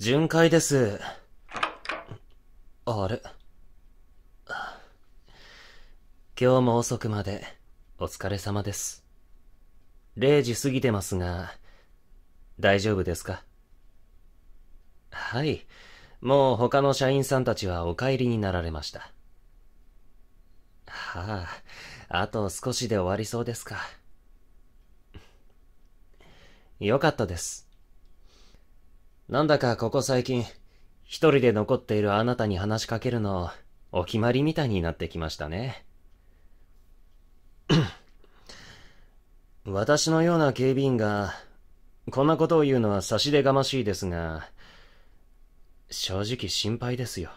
巡回です。あれ今日も遅くまで、お疲れ様です。0時過ぎてますが、大丈夫ですかはい。もう他の社員さんたちはお帰りになられました。はあ、あと少しで終わりそうですか。よかったです。なんだかここ最近、一人で残っているあなたに話しかけるの、お決まりみたいになってきましたね。私のような警備員が、こんなことを言うのは差し出がましいですが、正直心配ですよ。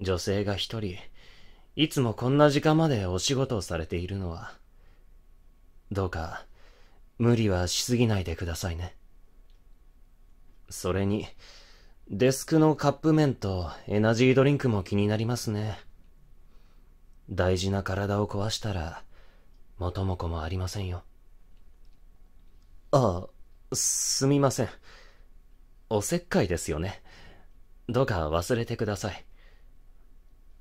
女性が一人、いつもこんな時間までお仕事をされているのは。どうか、無理はしすぎないでくださいね。それに、デスクのカップ麺とエナジードリンクも気になりますね。大事な体を壊したら、元も子もありませんよ。ああ、すみません。おせっかいですよね。どうか忘れてください。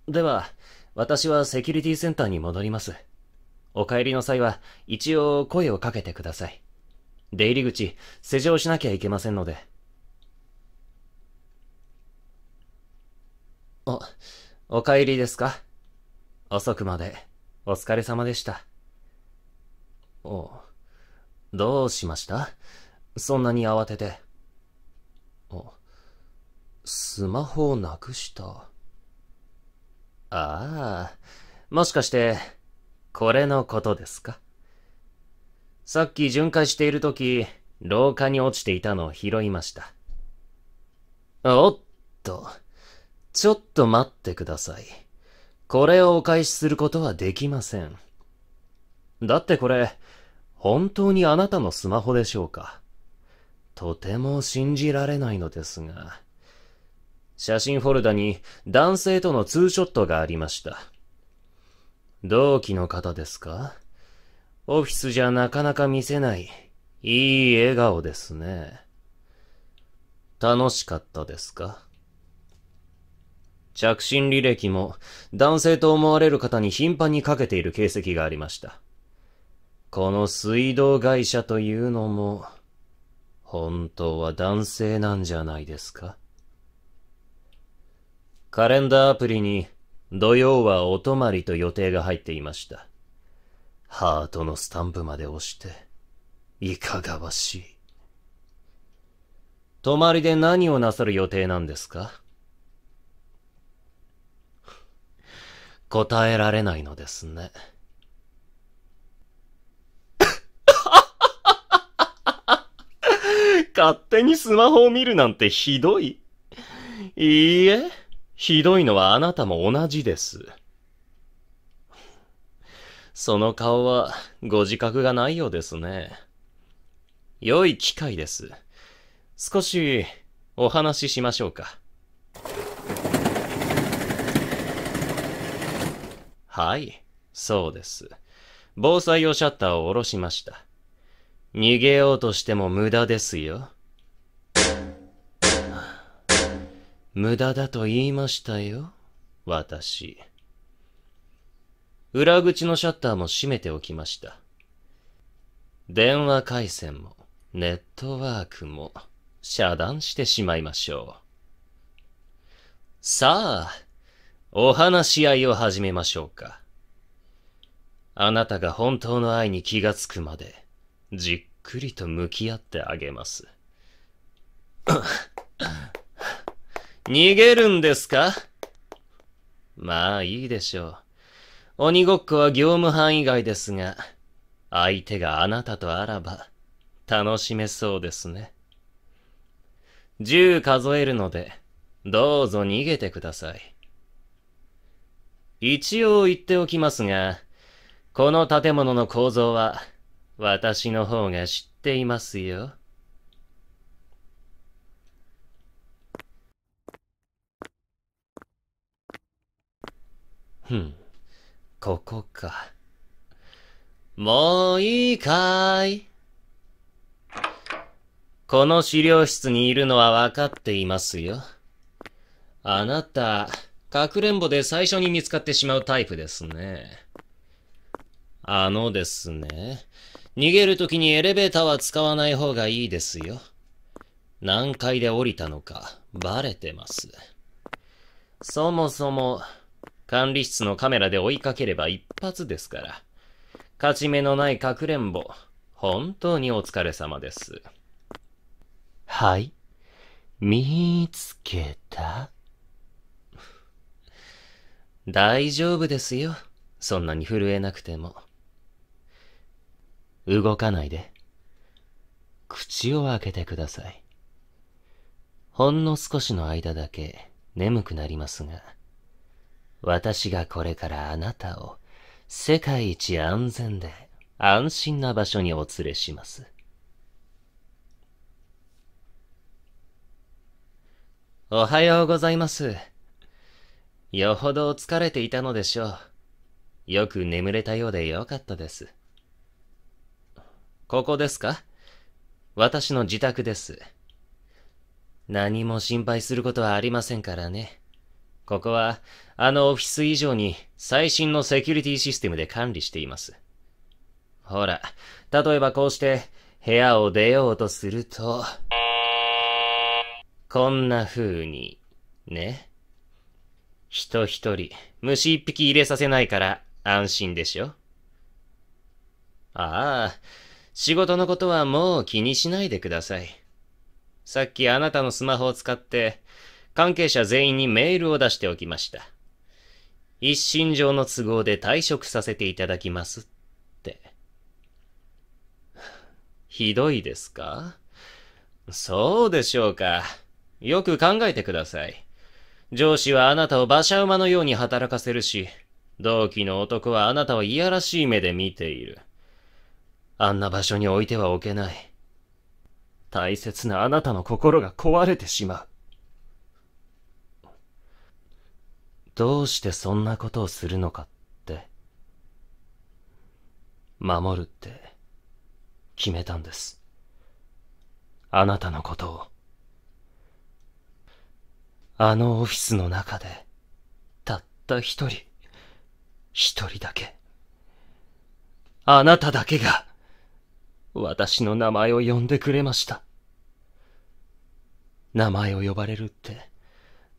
では、私はセキュリティセンターに戻ります。お帰りの際は、一応声をかけてください。出入り口、施錠しなきゃいけませんので。お帰りですか遅くまで、お疲れ様でした。おう。どうしましたそんなに慌てて。お、スマホをなくした。ああ、もしかして、これのことですかさっき巡回しているとき、廊下に落ちていたのを拾いました。おっと。ちょっと待ってください。これをお返しすることはできません。だってこれ、本当にあなたのスマホでしょうかとても信じられないのですが。写真フォルダに男性とのツーショットがありました。同期の方ですかオフィスじゃなかなか見せない、いい笑顔ですね。楽しかったですか着信履歴も男性と思われる方に頻繁にかけている形跡がありました。この水道会社というのも、本当は男性なんじゃないですかカレンダーアプリに土曜はお泊まりと予定が入っていました。ハートのスタンプまで押して、いかがわしい。泊まりで何をなさる予定なんですか答えられないのですね。勝手にスマホを見るなんてひどい。いいえ、ひどいのはあなたも同じです。その顔はご自覚がないようですね。良い機会です。少しお話ししましょうか。はい、そうです。防災用シャッターを下ろしました。逃げようとしても無駄ですよ。無駄だと言いましたよ、私。裏口のシャッターも閉めておきました。電話回線も、ネットワークも、遮断してしまいましょう。さあ、お話し合いを始めましょうか。あなたが本当の愛に気がつくまで、じっくりと向き合ってあげます。逃げるんですかまあいいでしょう。鬼ごっこは業務範囲外ですが、相手があなたとあらば、楽しめそうですね。銃数えるので、どうぞ逃げてください。一応言っておきますが、この建物の構造は、私の方が知っていますよ。ふん、ここか。もういいかいこの資料室にいるのはわかっていますよ。あなた、かくれんぼで最初に見つかってしまうタイプですね。あのですね。逃げるときにエレベーターは使わない方がいいですよ。何階で降りたのか、バレてます。そもそも、管理室のカメラで追いかければ一発ですから。勝ち目のないかくれんぼ、本当にお疲れ様です。はい。見つけた。大丈夫ですよ。そんなに震えなくても。動かないで。口を開けてください。ほんの少しの間だけ眠くなりますが、私がこれからあなたを世界一安全で安心な場所にお連れします。おはようございます。よほど疲れていたのでしょう。よく眠れたようでよかったです。ここですか私の自宅です。何も心配することはありませんからね。ここは、あのオフィス以上に最新のセキュリティシステムで管理しています。ほら、例えばこうして、部屋を出ようとすると、こんな風に、ね。人一人、虫一匹入れさせないから安心でしょああ、仕事のことはもう気にしないでください。さっきあなたのスマホを使って、関係者全員にメールを出しておきました。一身上の都合で退職させていただきますって。ひどいですかそうでしょうか。よく考えてください。上司はあなたを馬車馬のように働かせるし、同期の男はあなたをいやらしい目で見ている。あんな場所に置いてはおけない。大切なあなたの心が壊れてしまう。どうしてそんなことをするのかって、守るって、決めたんです。あなたのことを。あのオフィスの中で、たった一人、一人だけ。あなただけが、私の名前を呼んでくれました。名前を呼ばれるって、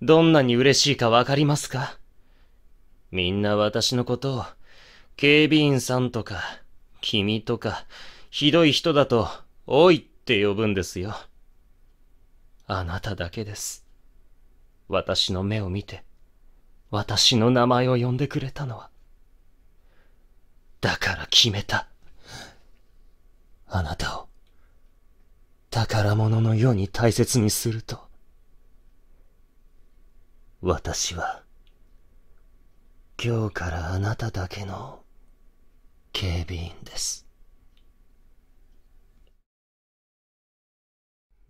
どんなに嬉しいかわかりますかみんな私のことを、警備員さんとか、君とか、ひどい人だと、おいって呼ぶんですよ。あなただけです。私の目を見て、私の名前を呼んでくれたのは。だから決めた。あなたを、宝物のように大切にすると。私は、今日からあなただけの警備員です。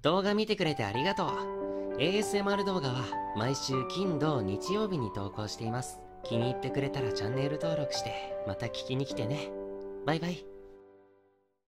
動画見てくれてありがとう。ASMR 動画は毎週金土日曜日に投稿しています気に入ってくれたらチャンネル登録してまた聞きに来てねバイバイ